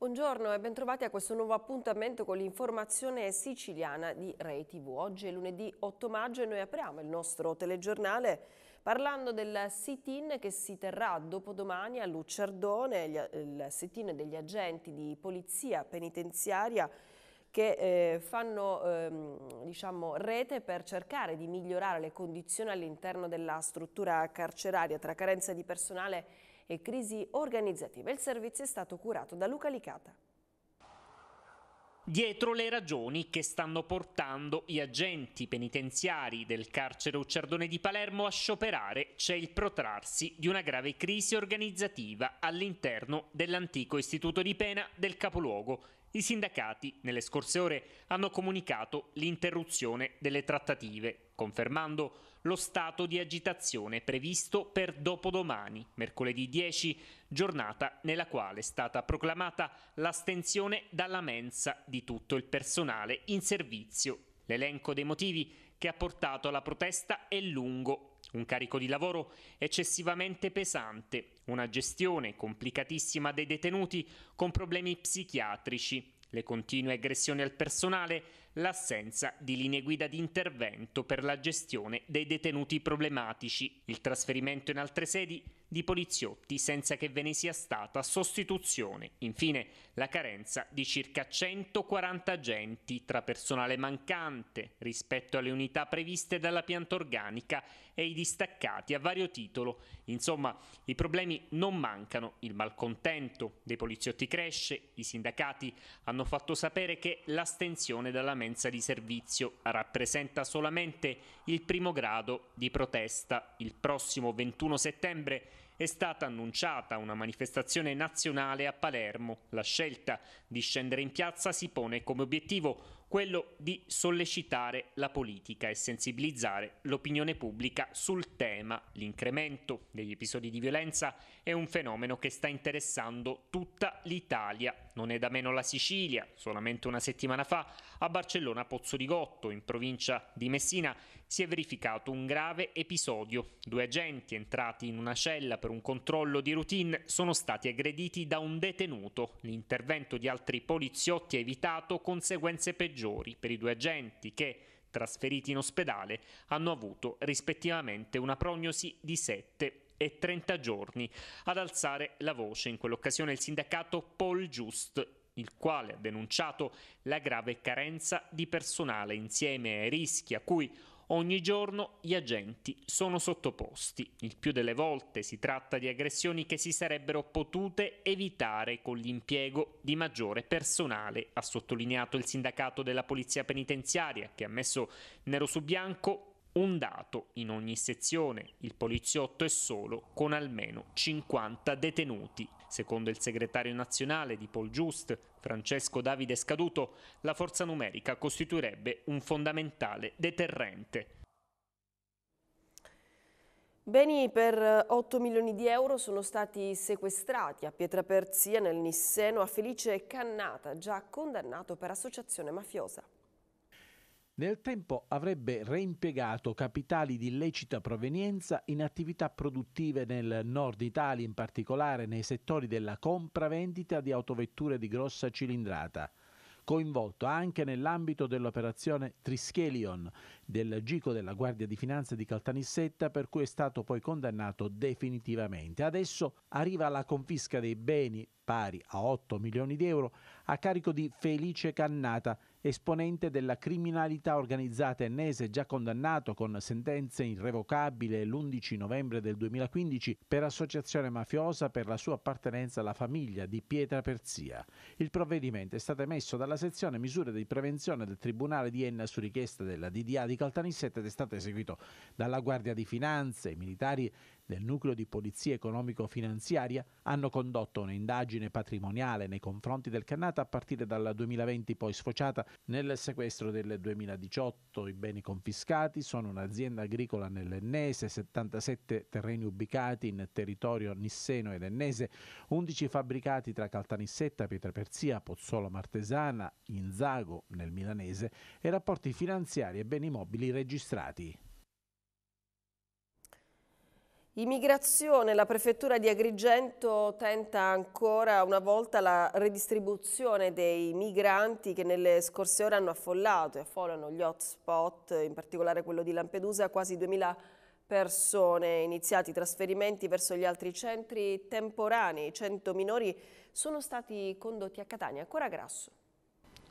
Buongiorno e bentrovati a questo nuovo appuntamento con l'informazione siciliana di Rai TV. Oggi è lunedì 8 maggio e noi apriamo il nostro telegiornale parlando del sit-in che si terrà dopodomani a Lucciardone, il sit-in degli agenti di polizia penitenziaria che eh, fanno ehm, diciamo, rete per cercare di migliorare le condizioni all'interno della struttura carceraria tra carenza di personale e e crisi organizzative. Il servizio è stato curato da Luca Licata. Dietro le ragioni che stanno portando gli agenti penitenziari del carcere Ucciardone di Palermo a scioperare c'è il protrarsi di una grave crisi organizzativa all'interno dell'antico istituto di pena del capoluogo. I sindacati nelle scorse ore hanno comunicato l'interruzione delle trattative, confermando lo stato di agitazione previsto per dopodomani, mercoledì 10, giornata nella quale è stata proclamata l'astensione dalla mensa di tutto il personale in servizio. L'elenco dei motivi che ha portato alla protesta è lungo. Un carico di lavoro eccessivamente pesante, una gestione complicatissima dei detenuti con problemi psichiatrici, le continue aggressioni al personale l'assenza di linee guida di intervento per la gestione dei detenuti problematici, il trasferimento in altre sedi di poliziotti senza che ve ne sia stata sostituzione. Infine la carenza di circa 140 agenti tra personale mancante rispetto alle unità previste dalla pianta organica e i distaccati a vario titolo. Insomma, i problemi non mancano, il malcontento dei poliziotti cresce, i sindacati hanno fatto sapere che l'astensione dalla mensa di servizio rappresenta solamente il primo grado di protesta. Il prossimo 21 settembre è stata annunciata una manifestazione nazionale a Palermo. La scelta di scendere in piazza si pone come obiettivo quello di sollecitare la politica e sensibilizzare l'opinione pubblica sul tema. L'incremento degli episodi di violenza è un fenomeno che sta interessando tutta l'Italia, non è da meno la Sicilia. Solamente una settimana fa a Barcellona Pozzo di Gotto, in provincia di Messina, si è verificato un grave episodio. Due agenti entrati in una cella per un controllo di routine sono stati aggrediti da un detenuto. L'intervento di altri poliziotti ha evitato conseguenze peggiori peggiori per i due agenti che, trasferiti in ospedale, hanno avuto rispettivamente una prognosi di 7 e 30 giorni. Ad alzare la voce in quell'occasione il sindacato Paul Just il quale ha denunciato la grave carenza di personale insieme ai rischi a cui Ogni giorno gli agenti sono sottoposti. Il più delle volte si tratta di aggressioni che si sarebbero potute evitare con l'impiego di maggiore personale, ha sottolineato il sindacato della Polizia Penitenziaria, che ha messo nero su bianco un dato in ogni sezione, il poliziotto è solo con almeno 50 detenuti Secondo il segretario nazionale di Paul Just, Francesco Davide Scaduto, la forza numerica costituirebbe un fondamentale deterrente. Beni per 8 eh, milioni di euro sono stati sequestrati a Pietraperzia nel Nisseno a Felice Cannata, già condannato per associazione mafiosa. Nel tempo avrebbe reimpiegato capitali di illecita provenienza in attività produttive nel nord Italia, in particolare nei settori della compravendita di autovetture di grossa cilindrata coinvolto anche nell'ambito dell'operazione Trischelion del Gico della Guardia di Finanza di Caltanissetta per cui è stato poi condannato definitivamente. Adesso arriva la confisca dei beni pari a 8 milioni di euro a carico di Felice Cannata esponente della criminalità organizzata ennese già condannato con sentenza irrevocabile l'11 novembre del 2015 per associazione mafiosa per la sua appartenenza alla famiglia di Pietra Persia. Il provvedimento è stato emesso dalla sezione misure di prevenzione del Tribunale di Enna su richiesta della DDA di Caltanissetta ed è stato eseguito dalla Guardia di Finanza, i militari del nucleo di polizia economico-finanziaria hanno condotto un'indagine patrimoniale nei confronti del Cannata a partire dal 2020 poi sfociata nel sequestro del 2018. I beni confiscati sono un'azienda agricola nell'Ennese, 77 terreni ubicati in territorio nisseno ed ennese, 11 fabbricati tra Caltanissetta, Pietraperzia, Pozzolo Martesana, Inzago nel Milanese e rapporti finanziari e beni mobili registrati. Immigrazione, la prefettura di Agrigento tenta ancora una volta la redistribuzione dei migranti che nelle scorse ore hanno affollato e affollano gli hotspot, in particolare quello di Lampedusa, quasi 2000 persone, iniziati trasferimenti verso gli altri centri temporanei, 100 minori sono stati condotti a Catania, ancora grasso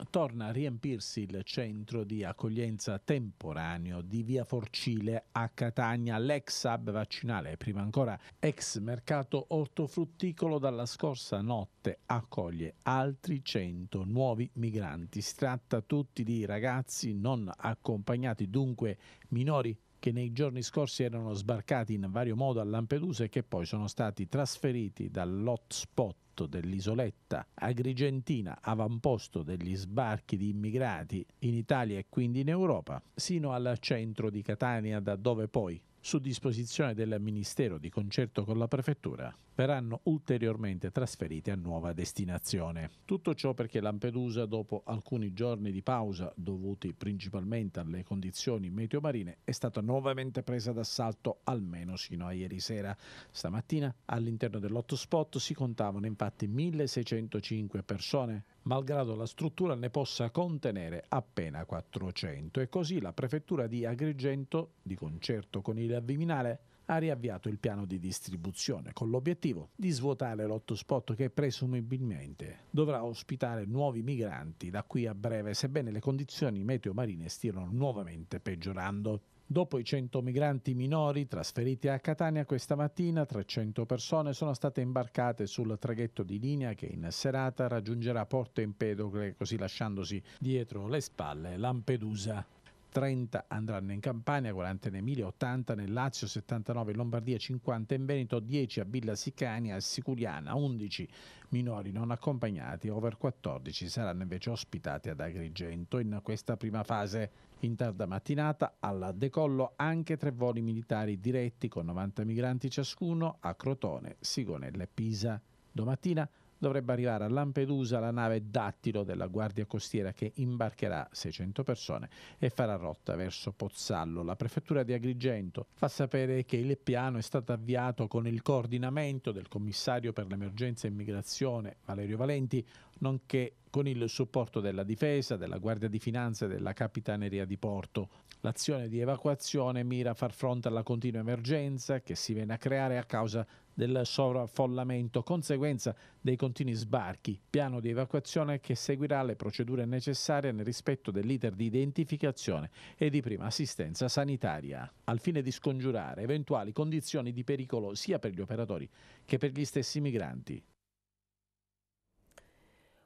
torna a riempirsi il centro di accoglienza temporaneo di via Forcile a Catania, l'ex hub vaccinale, prima ancora ex mercato ortofrutticolo, dalla scorsa notte accoglie altri 100 nuovi migranti. Si tratta tutti di ragazzi non accompagnati, dunque minori che nei giorni scorsi erano sbarcati in vario modo a Lampedusa e che poi sono stati trasferiti dall'hotspot dell'isoletta agrigentina, avamposto degli sbarchi di immigrati in Italia e quindi in Europa, sino al centro di Catania, da dove poi su disposizione del Ministero di concerto con la Prefettura, verranno ulteriormente trasferite a nuova destinazione. Tutto ciò perché Lampedusa, dopo alcuni giorni di pausa dovuti principalmente alle condizioni meteomarine, è stata nuovamente presa d'assalto almeno sino a ieri sera. Stamattina all'interno dell'hotspot si contavano infatti 1605 persone malgrado la struttura ne possa contenere appena 400. E così la prefettura di Agrigento, di concerto con il Viminale, ha riavviato il piano di distribuzione con l'obiettivo di svuotare l'hotspot che presumibilmente dovrà ospitare nuovi migranti da qui a breve, sebbene le condizioni meteo marine stiano nuovamente peggiorando. Dopo i 100 migranti minori trasferiti a Catania questa mattina, 300 persone sono state imbarcate sul traghetto di linea che in serata raggiungerà Porto Empedocle, così lasciandosi dietro le spalle Lampedusa. 30 andranno in Campania, 40 in Emilia, 80 nel Lazio, 79 in Lombardia, 50 in Veneto, 10 a Villa Sicania e Siculiana, 11 minori non accompagnati, over 14 saranno invece ospitati ad Agrigento in questa prima fase. In tarda mattinata al decollo anche tre voli militari diretti con 90 migranti ciascuno a Crotone, Sigonella e Pisa. Domattina dovrebbe arrivare a Lampedusa la nave Dattilo della Guardia Costiera che imbarcherà 600 persone e farà rotta verso Pozzallo. La prefettura di Agrigento fa sapere che il piano è stato avviato con il coordinamento del commissario per l'emergenza e immigrazione Valerio Valenti, nonché con il supporto della difesa, della Guardia di Finanza e della Capitaneria di Porto. L'azione di evacuazione mira a far fronte alla continua emergenza che si viene a creare a causa del sovraffollamento, conseguenza dei continui sbarchi, piano di evacuazione che seguirà le procedure necessarie nel rispetto dell'iter di identificazione e di prima assistenza sanitaria, al fine di scongiurare eventuali condizioni di pericolo sia per gli operatori che per gli stessi migranti.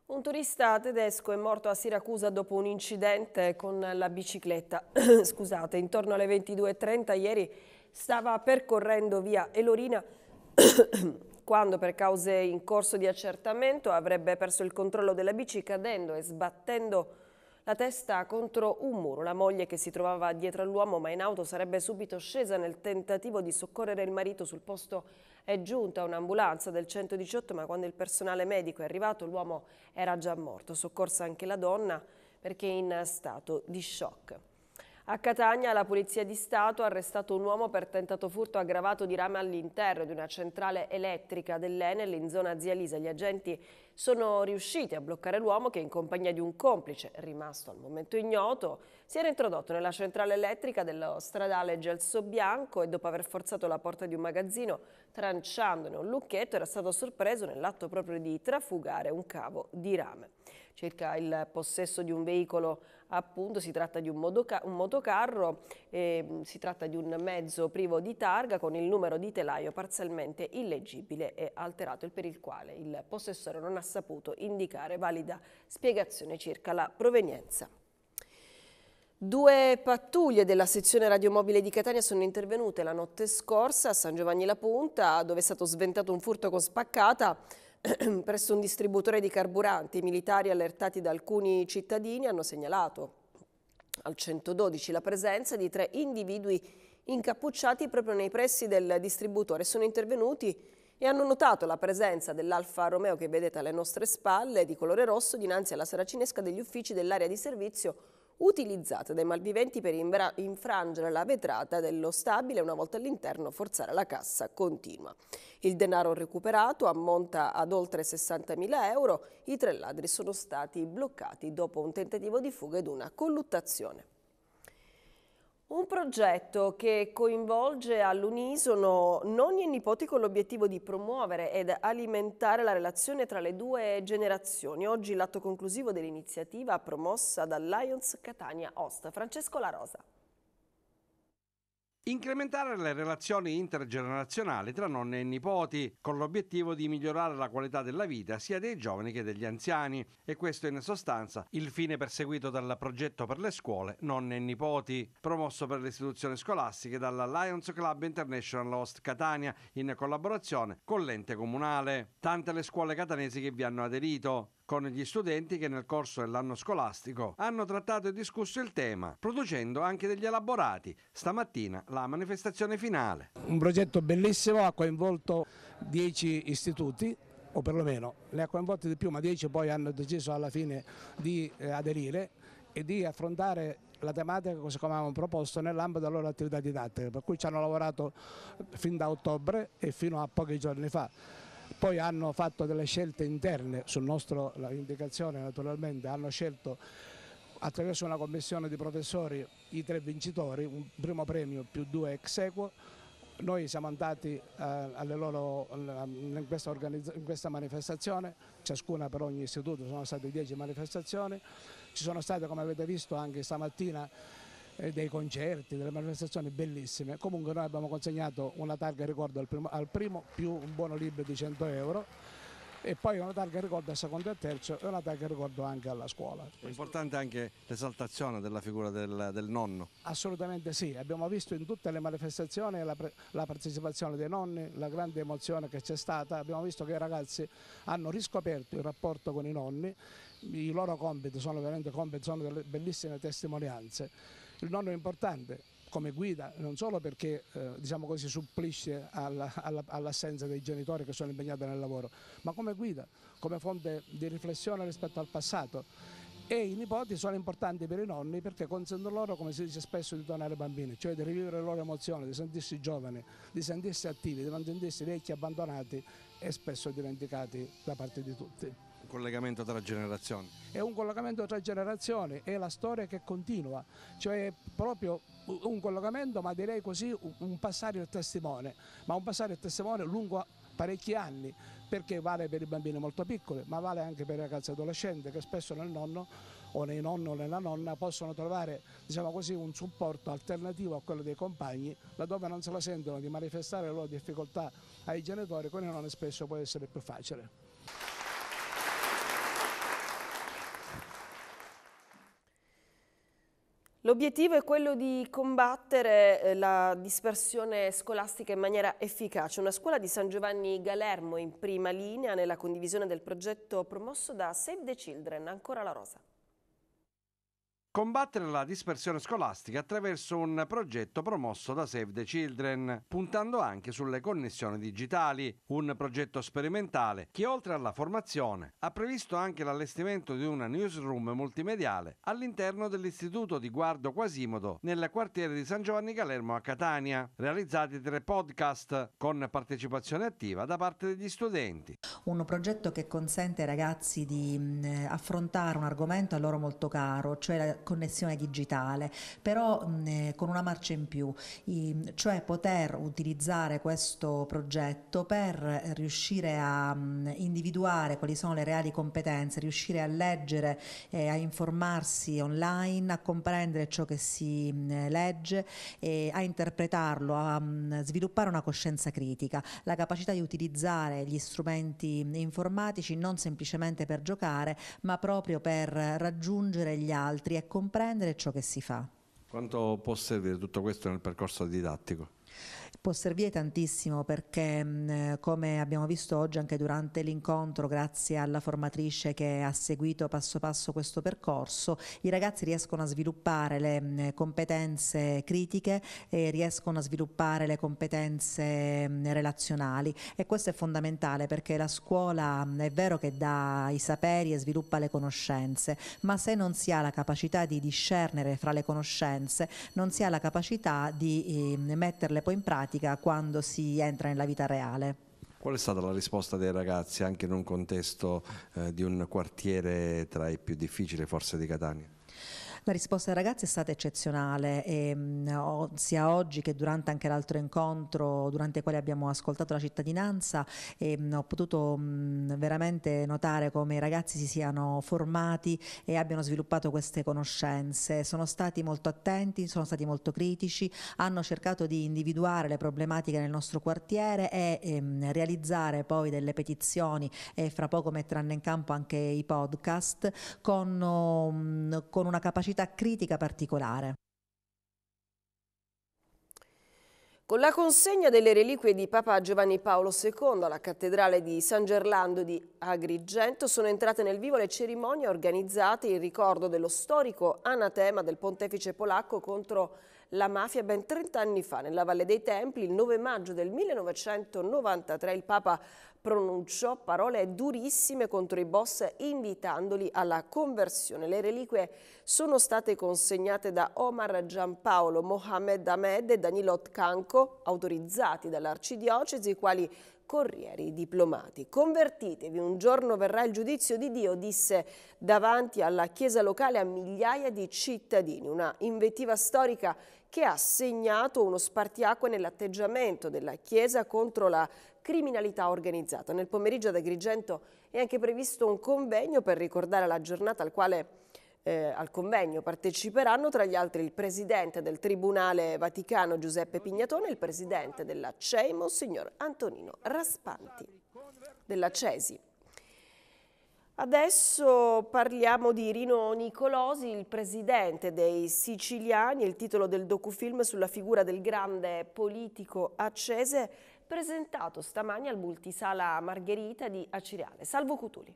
Un turista tedesco è morto a Siracusa dopo un incidente con la bicicletta. Scusate, intorno alle 22.30 ieri stava percorrendo via Elorina quando per cause in corso di accertamento avrebbe perso il controllo della bici cadendo e sbattendo la testa contro un muro. La moglie che si trovava dietro all'uomo ma in auto sarebbe subito scesa nel tentativo di soccorrere il marito. Sul posto è giunta un'ambulanza del 118 ma quando il personale medico è arrivato l'uomo era già morto. Soccorsa anche la donna perché in stato di shock. A Catania la Polizia di Stato ha arrestato un uomo per tentato furto aggravato di rame all'interno di una centrale elettrica dell'Enel in zona Zia Lisa. Gli agenti sono riusciti a bloccare l'uomo che in compagnia di un complice rimasto al momento ignoto si era introdotto nella centrale elettrica dello stradale Gelso Bianco e dopo aver forzato la porta di un magazzino tranciandone un lucchetto era stato sorpreso nell'atto proprio di trafugare un cavo di rame. Circa il possesso di un veicolo appunto si tratta di un, modoca- un motocarro, eh, si tratta di un mezzo privo di targa con il numero di telaio parzialmente illeggibile e alterato il per il quale il possessore non ha saputo indicare valida spiegazione circa la provenienza. Due pattuglie della sezione radiomobile di Catania sono intervenute la notte scorsa a San Giovanni La Punta, dove è stato sventato un furto con spaccata presso un distributore di carburanti, i militari allertati da alcuni cittadini hanno segnalato al 112 la presenza di tre individui incappucciati proprio nei pressi del distributore. Sono intervenuti e hanno notato la presenza dell'Alfa Romeo che vedete alle nostre spalle di colore rosso dinanzi alla saracinesca degli uffici dell'area di servizio utilizzata dai malviventi per infrangere la vetrata dello stabile e una volta all'interno forzare la cassa continua. Il denaro recuperato ammonta ad oltre 60.000 euro, i tre ladri sono stati bloccati dopo un tentativo di fuga ed una colluttazione. Un progetto che coinvolge all'unisono nonni e nipoti con l'obiettivo di promuovere ed alimentare la relazione tra le due generazioni. Oggi l'atto conclusivo dell'iniziativa promossa dall'Lions Catania Host. Francesco La Rosa. Incrementare le relazioni intergenerazionali tra nonni e nipoti, con l'obiettivo di migliorare la qualità della vita sia dei giovani che degli anziani. E questo è in sostanza il fine perseguito dal progetto per le scuole Nonne e Nipoti, promosso per le istituzioni scolastiche dalla Lions Club International Host Catania in collaborazione con l'ente comunale. Tante le scuole catanesi che vi hanno aderito con gli studenti che nel corso dell'anno scolastico hanno trattato e discusso il tema, producendo anche degli elaborati. Stamattina la manifestazione finale. Un progetto bellissimo, ha coinvolto 10 istituti o perlomeno ne ha coinvolti di più, ma 10 poi hanno deciso alla fine di eh, aderire e di affrontare la tematica così come avevamo proposto nell'ambito della loro attività didattica, per cui ci hanno lavorato fin da ottobre e fino a pochi giorni fa poi hanno fatto delle scelte interne, sul nostro indicazione naturalmente, hanno scelto attraverso una commissione di professori i tre vincitori, un primo premio più due ex equo, noi siamo andati eh, loro, in, questa in, questa manifestazione, ciascuna per ogni istituto, sono state dieci manifestazioni, ci sono state come avete visto anche stamattina eh, dei concerti, delle manifestazioni bellissime. Comunque noi abbiamo consegnato una targa ricordo al primo, al primo più un buono libro di 100 euro e poi una targa ricordo al secondo e al terzo e una targa ricordo anche alla scuola. È importante anche l'esaltazione della figura del, del, nonno. Assolutamente sì, abbiamo visto in tutte le manifestazioni la, la partecipazione dei nonni, la grande emozione che c'è stata, abbiamo visto che i ragazzi hanno riscoperto il rapporto con i nonni, i loro compiti sono veramente compiti, sono delle bellissime testimonianze il nonno è importante come guida, non solo perché eh, diciamo così, supplisce alla, alla, all'assenza dei genitori che sono impegnati nel lavoro, ma come guida, come fonte di riflessione rispetto al passato. E i nipoti sono importanti per i nonni perché consentono loro, come si dice spesso, di tornare bambini, cioè di rivivere le loro emozioni, di sentirsi giovani, di sentirsi attivi, di sentirsi vecchi, abbandonati e spesso dimenticati da parte di tutti collegamento tra generazioni. È un collegamento tra generazioni, è la storia che continua, cioè proprio un collegamento, ma direi così un passare il testimone, ma un passare il testimone lungo parecchi anni, perché vale per i bambini molto piccoli, ma vale anche per i ragazzi adolescenti che spesso nel nonno o nei nonni o nella nonna possono trovare diciamo così, un supporto alternativo a quello dei compagni, laddove non se la sentono di manifestare le loro difficoltà ai genitori, con i nonni spesso può essere più facile. L'obiettivo è quello di combattere eh, la dispersione scolastica in maniera efficace. Una scuola di San Giovanni Galermo in prima linea nella condivisione del progetto promosso da Save the Children, ancora la rosa combattere la dispersione scolastica attraverso un progetto promosso da Save the Children, puntando anche sulle connessioni digitali, un progetto sperimentale che oltre alla formazione ha previsto anche l'allestimento di una newsroom multimediale all'interno dell'istituto di Guardo Quasimodo nel quartiere di San Giovanni Galermo a Catania, realizzati tre podcast con partecipazione attiva da parte degli studenti. Un progetto che consente ai ragazzi di mm, affrontare un argomento a loro molto caro, cioè la connessione digitale, però mh, eh, con una marcia in più, i, cioè poter utilizzare questo progetto per riuscire a mh, individuare quali sono le reali competenze, riuscire a leggere, eh, a informarsi online, a comprendere ciò che si mh, legge, e a interpretarlo, a sviluppare una coscienza critica, la capacità di utilizzare gli strumenti informatici non semplicemente per giocare, ma proprio per raggiungere gli altri e comprendere ciò che si fa. Quanto può servire tutto questo nel percorso didattico? può servire tantissimo perché mm, come abbiamo visto oggi anche durante l'incontro grazie alla formatrice che ha seguito passo passo questo percorso i ragazzi riescono a sviluppare le mm, competenze critiche e riescono a sviluppare le competenze mm, relazionali e questo è fondamentale perché la scuola è vero che dà i saperi e sviluppa le conoscenze ma se non si ha la capacità di discernere fra le conoscenze non si ha la capacità di ehm, metterle poi in pratica pratica quando si entra nella vita reale. Qual è stata la risposta dei ragazzi anche in un contesto eh, di un quartiere tra i più difficili forse di Catania? La risposta dei ragazzi è stata eccezionale, e, ehm, mh, sia oggi che durante anche l'altro incontro, durante il quale abbiamo ascoltato la cittadinanza, e, ehm, mh, ho potuto mh, mm, veramente notare come i ragazzi si siano formati e abbiano sviluppato queste conoscenze. Sono stati molto attenti, sono stati molto critici, hanno cercato di individuare le problematiche nel nostro quartiere e ehm, realizzare poi delle petizioni e fra poco metteranno in campo anche i podcast con, um, con una capacità capacità critica particolare. Con la consegna delle reliquie di Papa Giovanni Paolo II alla cattedrale di San Gerlando di Agrigento sono entrate nel vivo le cerimonie organizzate in ricordo dello storico anatema del pontefice polacco contro la mafia ben 30 anni fa. Nella Valle dei Templi, il 9 maggio del 1993, il Papa pronunciò parole durissime contro i boss invitandoli alla conversione. Le reliquie sono state consegnate da Omar Giampaolo, Mohamed Ahmed e Danilo Tcanco, autorizzati dall'arcidiocesi, i quali corrieri diplomati. Convertitevi, un giorno verrà il giudizio di Dio, disse davanti alla chiesa locale a migliaia di cittadini, una invettiva storica che ha segnato uno spartiacque nell'atteggiamento della Chiesa contro la criminalità organizzata. Nel pomeriggio ad Agrigento è anche previsto un convegno per ricordare la giornata al quale eh, al convegno parteciperanno tra gli altri il presidente del Tribunale Vaticano Giuseppe Pignatone e il presidente della CEIMO, signor Antonino Raspanti, della CESI. Adesso parliamo di Rino Nicolosi, il presidente dei siciliani, il titolo del docufilm sulla figura del grande politico accese presentato stamani al multisala Margherita di Acireale. Salvo Cutuli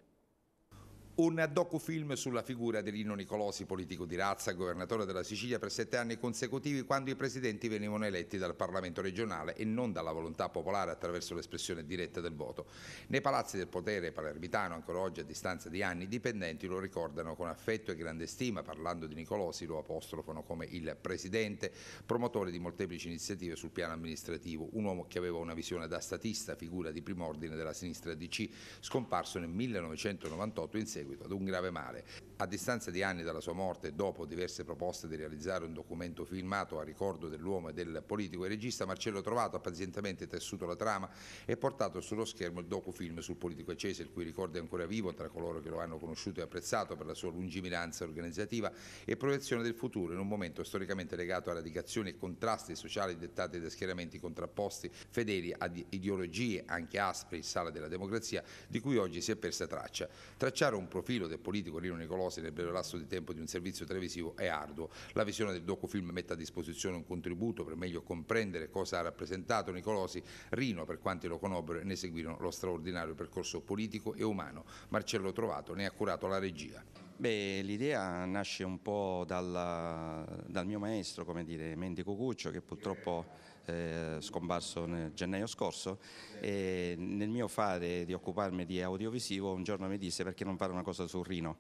un docufilm sulla figura di Lino Nicolosi, politico di razza, governatore della Sicilia per sette anni consecutivi quando i presidenti venivano eletti dal Parlamento regionale e non dalla volontà popolare attraverso l'espressione diretta del voto. Nei palazzi del potere palermitano, ancora oggi a distanza di anni, i dipendenti lo ricordano con affetto e grande stima, parlando di Nicolosi lo apostrofano come il presidente, promotore di molteplici iniziative sul piano amministrativo, un uomo che aveva una visione da statista, figura di primo ordine della sinistra DC, scomparso nel 1998 in seguito seguito ad un grave male. A distanza di anni dalla sua morte, dopo diverse proposte di realizzare un documento filmato a ricordo dell'uomo e del politico e regista, Marcello Trovato ha pazientemente tessuto la trama e portato sullo schermo il docufilm sul politico accese, il cui ricordo è ancora vivo tra coloro che lo hanno conosciuto e apprezzato per la sua lungimiranza organizzativa e proiezione del futuro in un momento storicamente legato a radicazioni e contrasti sociali dettati da schieramenti contrapposti, fedeli ad ideologie anche aspre in sala della democrazia, di cui oggi si è persa traccia. Tracciare un profilo del politico Rino Nicolosi nel breve lasso di tempo di un servizio televisivo è arduo. La visione del docufilm mette a disposizione un contributo per meglio comprendere cosa ha rappresentato Nicolosi, Rino per quanti lo conobbero e ne seguirono lo straordinario percorso politico e umano. Marcello Trovato ne ha curato la regia. Beh, l'idea nasce un po' dal, dal mio maestro, come dire, Mendico Cuccio, che purtroppo eh, scomparso nel gennaio scorso, e nel mio fare di occuparmi di audiovisivo un giorno mi disse perché non fare una cosa su Rino.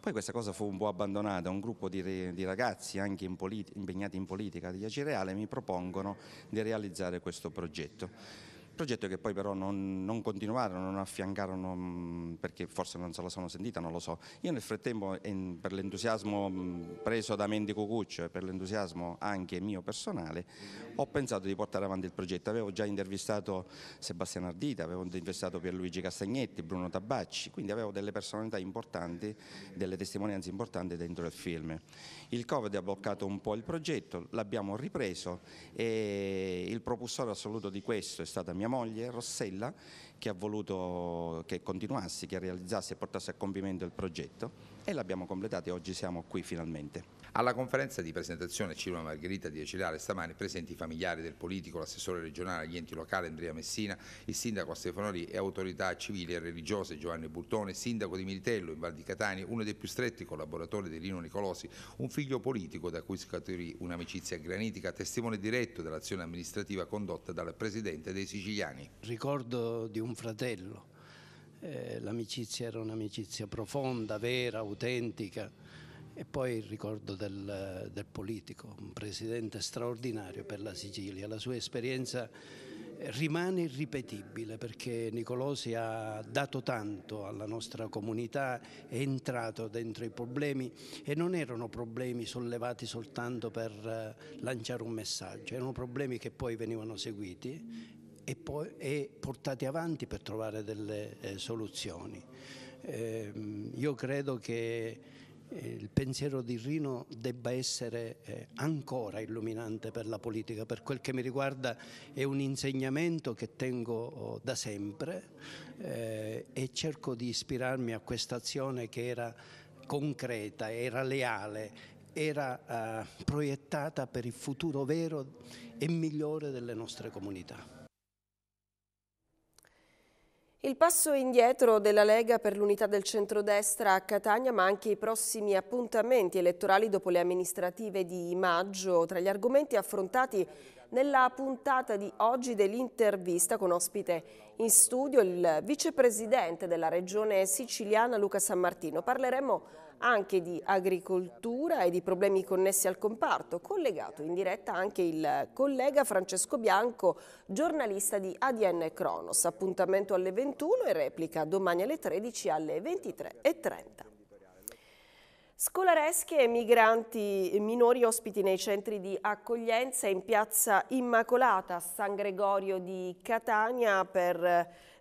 Poi questa cosa fu un po' abbandonata, un gruppo di, di ragazzi anche in impegnati in politica di Acireale mi propongono di realizzare questo progetto progetto che poi però non, non continuarono, non affiancarono mm, perché forse non se la sono sentita, non lo so. Io nel frattempo per l'entusiasmo mm, preso da Mendico Cuccio e per l'entusiasmo anche mio personale ho pensato di portare avanti il progetto, avevo già intervistato Sebastiano Ardita, avevo intervistato Pierluigi Castagnetti, Bruno Tabacci, quindi avevo delle personalità importanti, delle testimonianze importanti dentro il film. Il Covid ha bloccato un po' il progetto, l'abbiamo ripreso e il propulsore assoluto di questo è stata mia moglie, Rossella, che ha voluto che continuassi, che realizzasse e portasse a compimento il progetto e l'abbiamo completato e oggi siamo qui finalmente. Alla conferenza di presentazione Cirona Margherita di Acireale stamani presenti i familiari del politico, l'assessore regionale agli enti locali Andrea Messina, il sindaco Stefano Lì e autorità civili e religiose Giovanni Burtone, sindaco di Militello in Val di Catania, uno dei più stretti collaboratori di Lino Nicolosi, un figlio politico da cui scaturì un'amicizia granitica, testimone diretto dell'azione amministrativa condotta dal presidente dei siciliani. Ricordo di un un fratello. Eh, l'amicizia era un'amicizia profonda, vera, autentica. E poi il ricordo del, del, politico, un presidente straordinario per la Sicilia. La sua esperienza rimane irripetibile perché Nicolosi ha dato tanto alla nostra comunità, è entrato dentro i problemi e non erano problemi sollevati soltanto per eh, lanciare un messaggio, erano problemi che poi venivano seguiti e, poi, e portati avanti per trovare delle eh, soluzioni. Eh, io credo che eh, il pensiero di Rino debba essere eh, ancora illuminante per la politica. Per quel che mi riguarda è un insegnamento che tengo oh, da sempre eh, e cerco di ispirarmi a questa azione che era concreta, era leale, era proiettata per il futuro vero e migliore delle nostre comunità. Il passo indietro della Lega per l'unità del centrodestra a Catania, ma anche i prossimi appuntamenti elettorali dopo le amministrative di maggio, tra gli argomenti affrontati nella puntata di oggi dell'intervista con ospite in studio il vicepresidente della regione siciliana Luca San Martino. Parleremo anche di agricoltura e di problemi connessi al comparto, collegato in diretta anche il collega Francesco Bianco, giornalista di ADN Cronos. Appuntamento alle 21 e replica domani alle 13 alle 23.30. Scolareschi e migranti minori ospiti nei centri di accoglienza in piazza Immacolata a San Gregorio di Catania per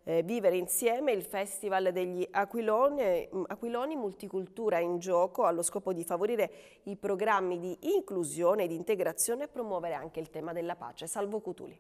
eh, vivere insieme il Festival degli Aquiloni, mm, Aquiloni Multicultura in Gioco allo scopo di favorire i programmi di inclusione e di integrazione e promuovere anche il tema della pace. Salvo Cutuli.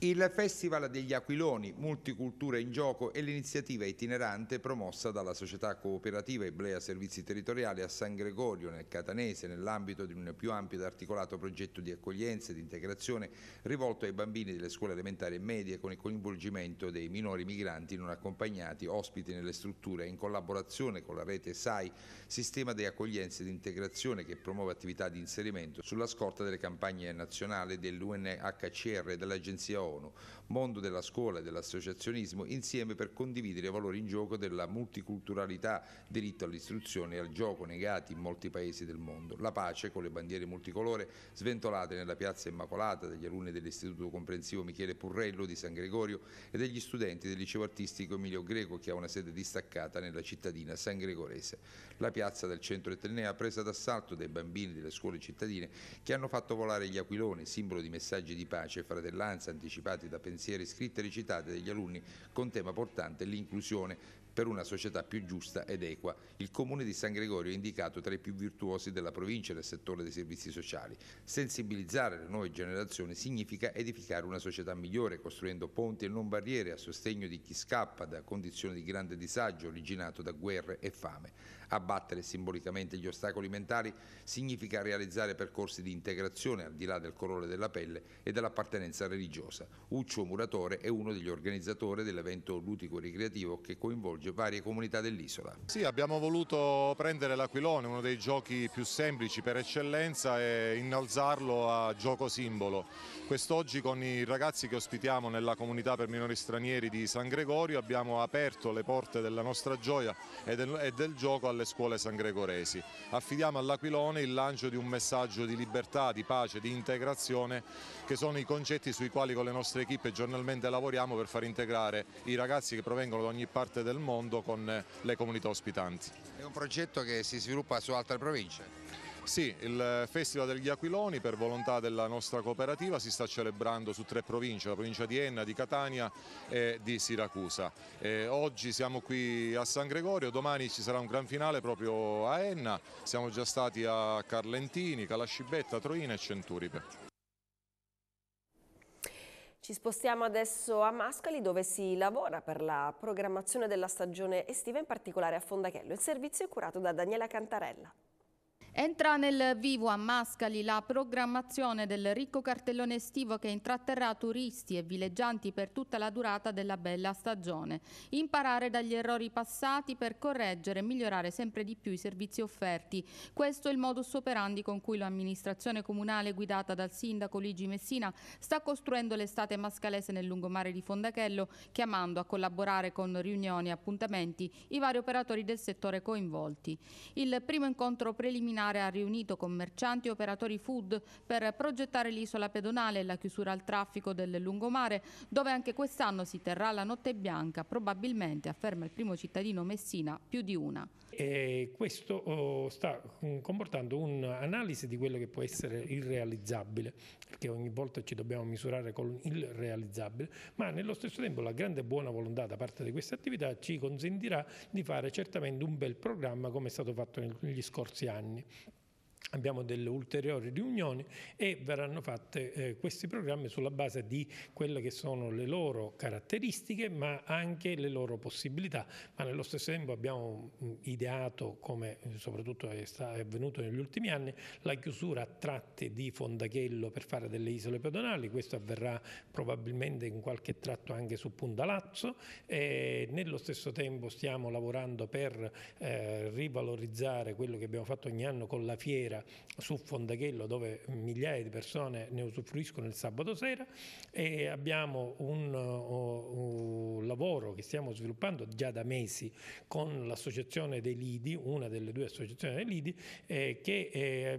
Il Festival degli Aquiloni, Multicultura in Gioco è l'iniziativa itinerante promossa dalla società cooperativa Iblea Servizi Territoriali a San Gregorio nel Catanese nell'ambito di un più ampio ed articolato progetto di accoglienza e di integrazione rivolto ai bambini delle scuole elementari e medie con il coinvolgimento dei minori migranti non accompagnati ospiti nelle strutture in collaborazione con la rete SAI, Sistema di Accoglienza e di Integrazione che promuove attività di inserimento sulla scorta delle campagne nazionali dell'UNHCR e dell'Agenzia ONU, mondo della scuola e dell'associazionismo insieme per condividere i valori in gioco della multiculturalità, diritto all'istruzione e al gioco negati in molti paesi del mondo, la pace con le bandiere multicolore sventolate nella piazza Immacolata degli alunni dell'Istituto Comprensivo Michele Purrello di San Gregorio e degli studenti del liceo artistico Emilio Greco che ha una sede distaccata nella cittadina San Gregorese. La piazza del centro etnea presa d'assalto dai bambini delle scuole cittadine che hanno fatto volare gli aquiloni, simbolo di messaggi di pace, fratellanza, anticipazione partecipati da pensieri scritti e recitati degli alunni con tema portante l'inclusione per una società più giusta ed equa. Il comune di San Gregorio è indicato tra i più virtuosi della provincia nel settore dei servizi sociali. Sensibilizzare le nuove generazioni significa edificare una società migliore, costruendo ponti e non barriere a sostegno di chi scappa da condizioni di grande disagio originato da guerre e fame. Abbattere simbolicamente gli ostacoli mentali significa realizzare percorsi di integrazione al di là del colore della pelle e dell'appartenenza religiosa. Uccio Muratore è uno degli organizzatori dell'evento ludico-ricreativo che coinvolge varie comunità dell'isola. Sì, abbiamo voluto prendere l'Aquilone, uno dei giochi più semplici per eccellenza e innalzarlo a gioco simbolo. Quest'oggi con i ragazzi che ospitiamo nella comunità per minori stranieri di San Gregorio abbiamo aperto le porte della nostra gioia e del, e del gioco alle scuole sangregoresi. Affidiamo all'Aquilone il lancio di un messaggio di libertà, di pace, di integrazione che sono i concetti sui quali con le nostre equipe giornalmente lavoriamo per far integrare i ragazzi che provengono da ogni parte del mondo mondo con eh, le comunità ospitanti. È un progetto che si sviluppa su altre province? Sì, il eh, Festival degli Aquiloni per volontà della nostra cooperativa si sta celebrando su tre province, la provincia di Enna, di Catania e di Siracusa. E oggi siamo qui a San Gregorio, domani ci sarà un gran finale proprio a Enna, siamo già stati a Carlentini, Calascibetta, Troina e Centuripe. Ci spostiamo adesso a Mascali dove si lavora per la programmazione della stagione estiva, in particolare a Fondachello. Il servizio è curato da Daniela Cantarella. Entra nel vivo a Mascali la programmazione del ricco cartellone estivo che intratterrà turisti e villeggianti per tutta la durata della bella stagione. Imparare dagli errori passati per correggere e migliorare sempre di più i servizi offerti. Questo è il modus operandi con cui l'amministrazione comunale guidata dal sindaco Luigi Messina sta costruendo l'estate mascalese nel lungomare di Fondachello, chiamando a collaborare con riunioni e appuntamenti i vari operatori del settore coinvolti. Il primo incontro preliminare Comunale ha riunito commercianti e operatori food per progettare l'isola pedonale e la chiusura al traffico del lungomare, dove anche quest'anno si terrà la notte bianca, probabilmente, afferma il primo cittadino Messina, più di una questo oh, sta mm, comportando un'analisi di quello che può essere il realizzabile, perché ogni volta ci dobbiamo misurare con il realizzabile, ma nello stesso tempo la grande buona volontà da parte di queste attività ci consentirà di fare certamente un bel programma come è stato fatto negli scorsi anni. Abbiamo delle ulteriori riunioni e verranno fatte eh, questi programmi sulla base di quelle che sono le loro caratteristiche ma anche le loro possibilità. Ma nello stesso tempo abbiamo mm, ideato, come eh, soprattutto è, sta, è avvenuto negli ultimi anni, la chiusura a tratti di Fondachello per fare delle isole pedonali, questo avverrà probabilmente in qualche tratto anche su Puntalazzo. E nello stesso tempo stiamo lavorando per eh, rivalorizzare quello che abbiamo fatto ogni anno con la fiera sera su Fondaghello dove migliaia di persone ne usufruiscono il sabato sera e abbiamo un, uh, un lavoro che stiamo sviluppando già da mesi con l'associazione dei Lidi, una delle due associazioni dei Lidi, eh, che eh,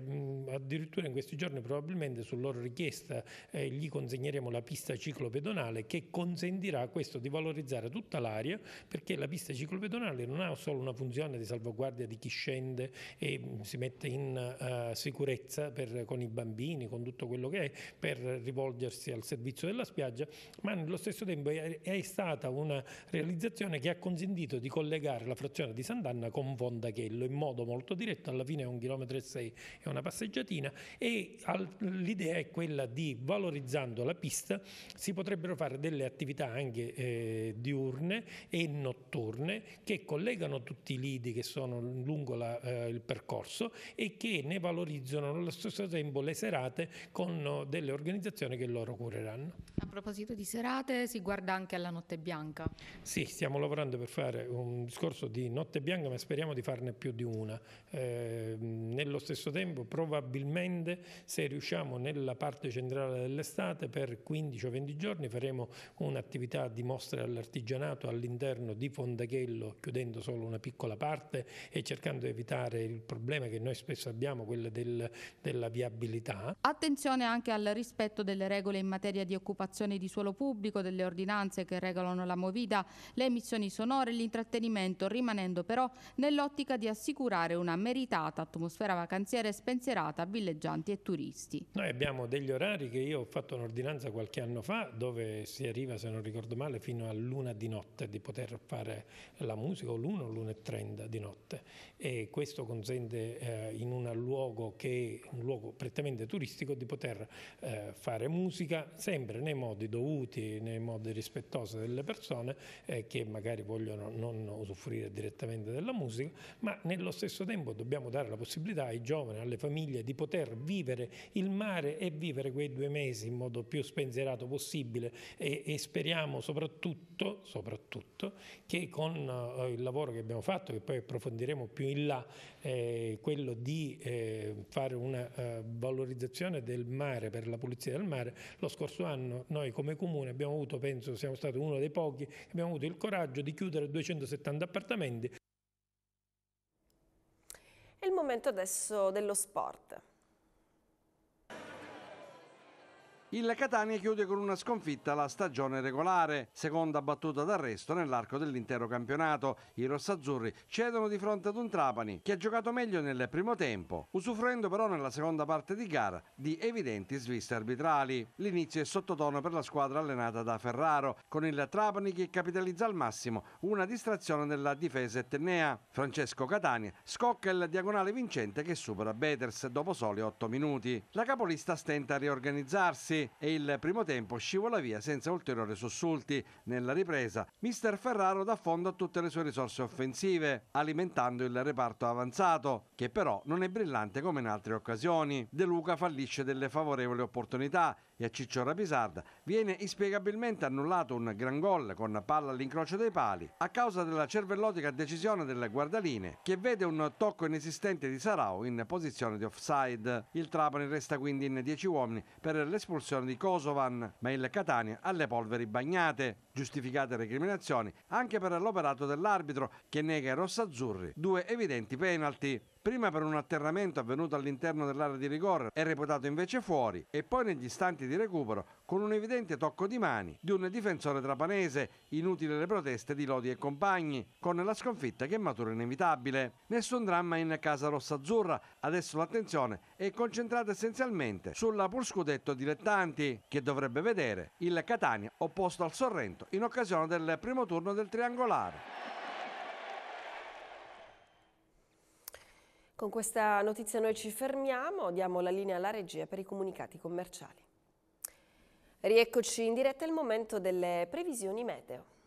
addirittura in questi giorni probabilmente su loro richiesta eh, gli consegneremo la pista ciclopedonale che consentirà questo di valorizzare tutta l'area perché la pista ciclopedonale non ha solo una funzione di salvaguardia di chi scende e si mette in eh, sicurezza per, con i bambini, con tutto quello che è, per rivolgersi al servizio della spiaggia, ma nello stesso tempo è, è stata una realizzazione che ha consentito di collegare la frazione di Sant'Anna con Vondachello in modo molto diretto, alla fine è un chilometro e sei, è una passeggiatina e l'idea è quella di valorizzando la pista si potrebbero fare delle attività anche eh, diurne e notturne che collegano tutti i lidi che sono lungo la, eh, il percorso e che ne valorizzano allo stesso tempo le serate con delle organizzazioni che loro cureranno. A proposito di serate, si guarda anche alla Notte Bianca? Sì, stiamo lavorando per fare un discorso di Notte Bianca, ma speriamo di farne più di una. Eh, nello stesso tempo, probabilmente, se riusciamo nella parte centrale dell'estate, per 15 o 20 giorni faremo un'attività di mostra all'artigianato all'interno di Fondaghello, chiudendo solo una piccola parte e cercando di evitare il problema che noi spesso abbiamo abbiamo, quella del, della viabilità. Attenzione anche al rispetto delle regole in materia di occupazione di suolo pubblico, delle ordinanze che regolano la movida, le emissioni sonore e l'intrattenimento, rimanendo però nell'ottica di assicurare una meritata atmosfera vacanziera e spensierata a villeggianti e turisti. Noi abbiamo degli orari che io ho fatto un'ordinanza qualche anno fa dove si arriva, se non ricordo male, fino a luna di notte di poter fare la musica o l'una o l'una e trenta di notte e questo consente eh, in una luna luogo, che, un luogo prettamente turistico di poter eh, fare musica sempre nei modi dovuti, nei modi rispettosi delle persone eh, che magari vogliono non usufruire direttamente della musica, ma nello stesso tempo dobbiamo dare la possibilità ai giovani, alle famiglie di poter vivere il mare e vivere quei due mesi in modo più spensierato possibile e, e speriamo soprattutto, soprattutto che con eh, il lavoro che abbiamo fatto, che poi approfondiremo più in là, eh, quello di eh, fare una eh, valorizzazione del mare per la pulizia del mare. Lo scorso anno noi come comune abbiamo avuto, penso siamo stati uno dei pochi, abbiamo avuto il coraggio di chiudere 270 appartamenti. È il momento adesso dello sport. Il Catania chiude con una sconfitta la stagione regolare, seconda battuta d'arresto nell'arco dell'intero campionato. I rossazzurri cedono di fronte ad un Trapani che ha giocato meglio nel primo tempo, usufruendo però nella seconda parte di gara di evidenti sviste arbitrali. L'inizio è sottotono per la squadra allenata da Ferraro, con il Trapani che capitalizza al massimo una distrazione della difesa etnea. Francesco Catania scocca il diagonale vincente che supera Beters dopo soli 8 minuti. La capolista stenta a riorganizzarsi e il primo tempo scivola via senza ulteriori sussulti. Nella ripresa, mister Ferraro dà fondo a tutte le sue risorse offensive, alimentando il reparto avanzato, che però non è brillante come in altre occasioni. De Luca fallisce delle favorevoli opportunità, e a Ciccio Rapisarda, viene inspiegabilmente annullato un gran gol con palla all'incrocio dei pali a causa della cervellotica decisione del guardaline che vede un tocco inesistente di Sarau in posizione di offside. Il Trapani resta quindi in 10 uomini per l'espulsione di Kosovan, ma il Catania ha le polveri bagnate. Giustificate recriminazioni anche per l'operato dell'arbitro che nega ai rossazzurri due evidenti penalti prima per un atterramento avvenuto all'interno dell'area di rigore e reputato invece fuori e poi negli istanti di recupero con un evidente tocco di mani di un difensore trapanese, inutile le proteste di Lodi e compagni, con la sconfitta che matura inevitabile. Nessun dramma in casa rossa-azzurra, adesso l'attenzione è concentrata essenzialmente sulla pur scudetto dilettanti che dovrebbe vedere il Catania opposto al Sorrento in occasione del primo turno del triangolare. Con questa notizia noi ci fermiamo, diamo la linea alla regia per i comunicati commerciali. Rieccoci in diretta al momento delle previsioni meteo.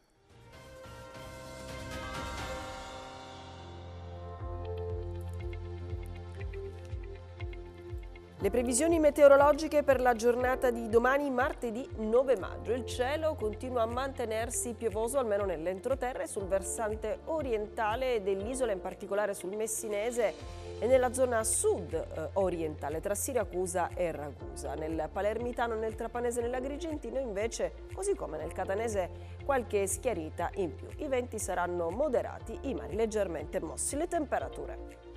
Le previsioni meteorologiche per la giornata di domani, martedì 9 maggio. Il cielo continua a mantenersi piovoso almeno nell'entroterra e sul versante orientale dell'isola, in particolare sul messinese e nella zona sud eh, orientale tra Siracusa e Ragusa. Nel palermitano, nel trapanese e nell'agrigentino invece, così come nel catanese, qualche schiarita in più. I venti saranno moderati, i mari leggermente mossi. Le temperature.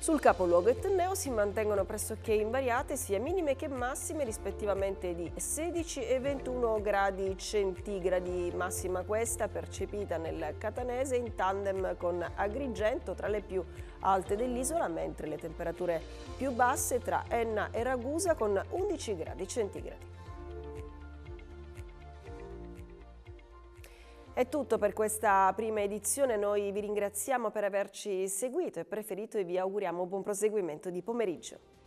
Sul capoluogo e si mantengono pressoché invariate sia minime che massime rispettivamente di 16 e 21 gradi centigradi, massima questa percepita nel catanese in tandem con Agrigento tra le più alte dell'isola, mentre le temperature più basse tra Enna e Ragusa con 11 gradi centigradi. È tutto per questa prima edizione, noi vi ringraziamo per averci seguito e preferito e vi auguriamo buon proseguimento di pomeriggio.